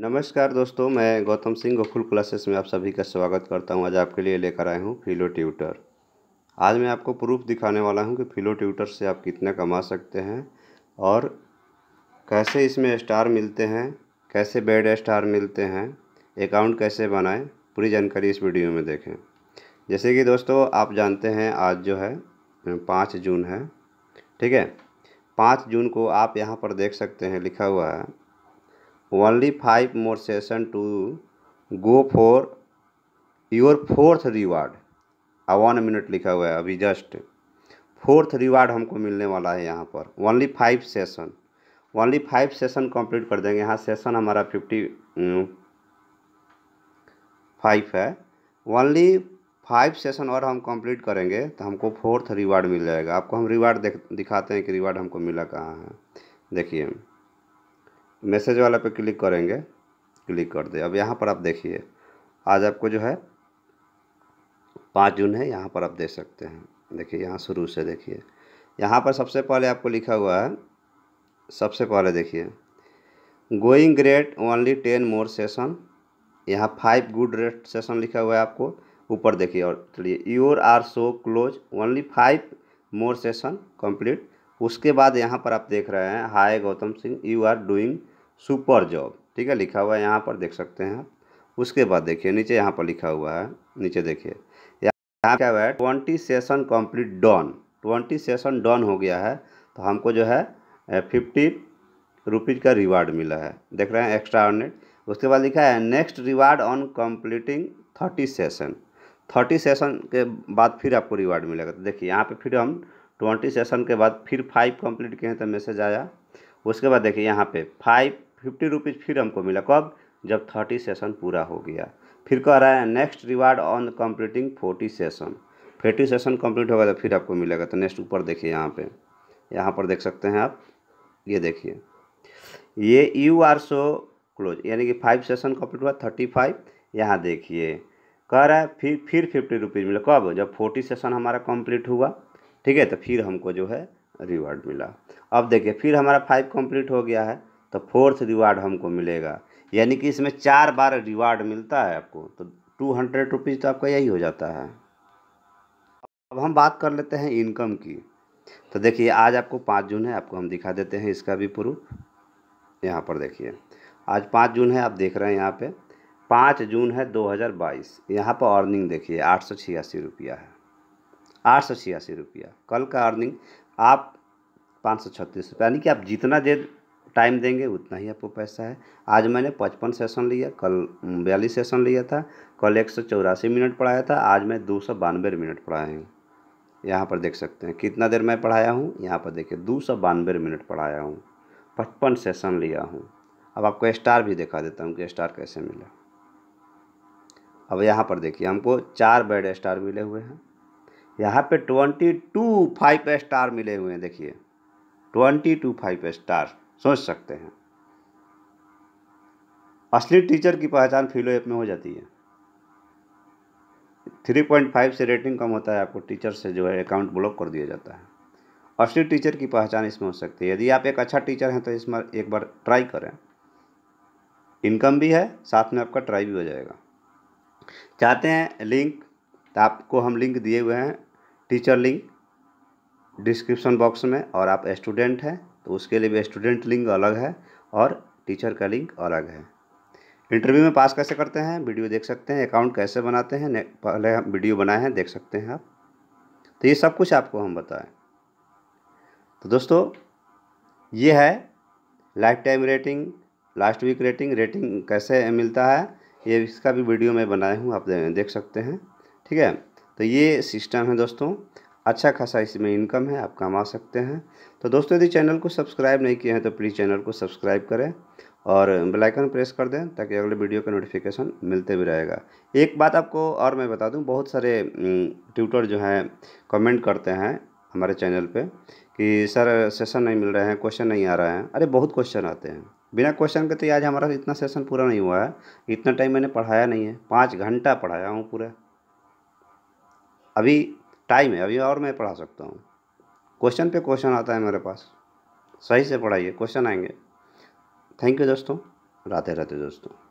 नमस्कार दोस्तों मैं गौतम सिंह गोकुल क्लासेस में आप सभी का स्वागत करता हूं आज आपके लिए लेकर आया हूं फिलो ट्यूटर आज मैं आपको प्रूफ दिखाने वाला हूं कि फिलो ट्यूटर से आप कितना कमा सकते हैं और कैसे इसमें स्टार मिलते हैं कैसे बेड स्टार मिलते हैं अकाउंट कैसे बनाएं पूरी जानकारी इस वीडियो में देखें जैसे कि दोस्तों आप जानते हैं आज जो है पाँच जून है ठीक है पाँच जून को आप यहाँ पर देख सकते हैं लिखा हुआ है only five more session to go for your fourth reward ah one minute लिखा हुआ है अभी जस्ट फोर्थ रिवार्ड हमको मिलने वाला है यहाँ पर only five session only five session complete कर देंगे यहाँ सेशन हमारा फिफ्टी हम्म, फाइव है ओनली फाइव सेशन और हम कंप्लीट करेंगे तो हमको फोर्थ रिवार्ड मिल जाएगा आपको हम रिवार्ड दिखाते हैं कि रिवार्ड हमको मिला कहाँ है देखिए मैसेज वाला पे क्लिक करेंगे क्लिक कर दे अब यहाँ पर आप देखिए आज आपको जो है पाँच जून है यहाँ पर आप देख सकते हैं देखिए यहाँ शुरू से देखिए यहाँ पर सबसे पहले आपको लिखा हुआ है सबसे पहले देखिए going great only ten more session यहाँ फाइव गुड रेट सेशन लिखा हुआ है आपको ऊपर देखिए और चलिए your are so close only five more session complete उसके बाद यहाँ पर आप देख रहे हैं hi Gautam Singh you are doing super job ठीक है लिखा हुआ है यहाँ पर देख सकते हैं आप उसके बाद देखिए नीचे यहाँ पर लिखा हुआ है नीचे देखिए यहाँ क्या हुआ है twenty session complete done twenty session done हो गया है तो हमको जो है फिफ्टी रुपीज़ का रिवार्ड मिला है देख रहे हैं एक्स्ट्रा अर्नेड उसके बाद लिखा है next reward on completing thirty session thirty session के बाद फिर आपको रिवार्ड मिलेगा तो देखिए यहाँ पर फिर हम ट्वेंटी सेशन के बाद फिर फाइव कम्प्लीट किए हैं तो मैसेज आया उसके बाद देखिए यहाँ पे फाइव फिफ्टी रुपीज़ फिर हमको मिला कब जब थर्टी सेशन पूरा हो गया फिर कह रहा है next reward on completing forty session forty session complete होगा तो फिर आपको मिलेगा तो नेक्स्ट ऊपर देखिए यहाँ पे यहाँ पर देख सकते हैं आप ये देखिए ये यू आर सो क्लोज यानी कि फाइव सेशन कंप्लीट हुआ थर्टी फाइव यहाँ देखिए कह रहा है फिर फिर फिफ्टी रुपीज़ मिला कब जब फोर्टी सेशन हमारा कम्प्लीट हुआ ठीक है तो फिर हमको जो है रिवार्ड मिला अब देखिए फिर हमारा फाइव कम्प्लीट हो गया है तो फोर्थ रिवार्ड हमको मिलेगा यानी कि इसमें चार बार रिवार्ड मिलता है आपको तो टू हंड्रेड रुपीज़ तो आपका यही हो जाता है अब हम बात कर लेते हैं इनकम की तो देखिए आज आपको पाँच जून है आपको हम दिखा देते हैं इसका भी प्रूफ यहाँ पर देखिए आज पाँच जून है आप देख रहे हैं यहाँ पर पाँच जून है दो हज़ार बाईस यहाँ पर अर्निंग देखिए आठ सौ छियासी रुपया है आठ सौ छियासी रुपया कल का अर्निंग आप पाँच सौ छत्तीस रुपया यानी कि आप जितना देर टाइम देंगे उतना ही आपको पैसा है आज मैंने पचपन सेशन लिया कल बयालीस सेशन लिया था कल एक सौ चौरासी मिनट पढ़ाया था आज मैं दो सौ बानवे मिनट पढ़ाए हैं यहाँ पर देख सकते हैं कितना देर मैं पढ़ाया हूँ यहाँ पर देखिए दो सौ बानवे मिनट पढ़ाया हूँ पचपन सेशन लिया हूँ अब आपको स्टार भी दिखा देता हूँ कि स्टार कैसे मिला अब यहाँ पर देखिए हमको चार बेड स्टार मिले हुए हैं यहाँ पर ट्वेंटी टू फाइव स्टार मिले हुए हैं देखिए ट्वेंटी टू फाइव स्टार सोच सकते हैं असली टीचर की पहचान फीलो ऐप में हो जाती है थ्री पॉइंट फाइव से रेटिंग कम होता है आपको टीचर से जो है अकाउंट ब्लॉक कर दिया जाता है असली टीचर की पहचान इसमें हो सकती है यदि आप एक अच्छा टीचर हैं तो इसमें एक बार ट्राई करें इनकम भी है साथ में आपका ट्राई भी हो जाएगा चाहते हैं लिंक तो आपको हम लिंक दिए हुए हैं टीचर लिंक डिस्क्रिप्शन बॉक्स में और आप स्टूडेंट हैं तो उसके लिए भी स्टूडेंट लिंक अलग है और टीचर का लिंक अलग है इंटरव्यू में पास कैसे करते हैं वीडियो देख सकते हैं अकाउंट कैसे बनाते हैं पहले हम वीडियो बनाए हैं देख सकते हैं आप तो ये सब कुछ आपको हम बताएं तो दोस्तों ये है life time rating last week rating rating कैसे मिलता है ये इसका भी वीडियो मैं बनाया हूँ आप देख सकते हैं ठीक है तो ये सिस्टम है दोस्तों अच्छा खासा इसमें इनकम है आप कमा सकते हैं तो दोस्तों यदि चैनल को सब्सक्राइब नहीं किए हैं तो प्लीज़ चैनल को सब्सक्राइब करें और बेल आइकन प्रेस कर दें ताकि अगले वीडियो का नोटिफिकेशन मिलते भी रहेगा एक बात आपको और मैं बता दूं बहुत सारे ट्यूटर जो हैं कमेंट करते हैं हमारे चैनल पे कि सर सेशन नहीं मिल रहे हैं क्वेश्चन नहीं आ रहे हैं अरे बहुत क्वेश्चन आते हैं बिना क्वेश्चन के तो आज हमारा इतना सेशन पूरा नहीं हुआ है इतना टाइम मैंने पढ़ाया नहीं है पाँच घंटा पढ़ाया हूँ पूरा अभी टाइम है अभी और मैं पढ़ा सकता हूँ क्वेश्चन पे क्वेश्चन आता है मेरे पास सही से पढ़ाइए क्वेश्चन आएंगे थैंक यू दोस्तों राधे राधे दोस्तों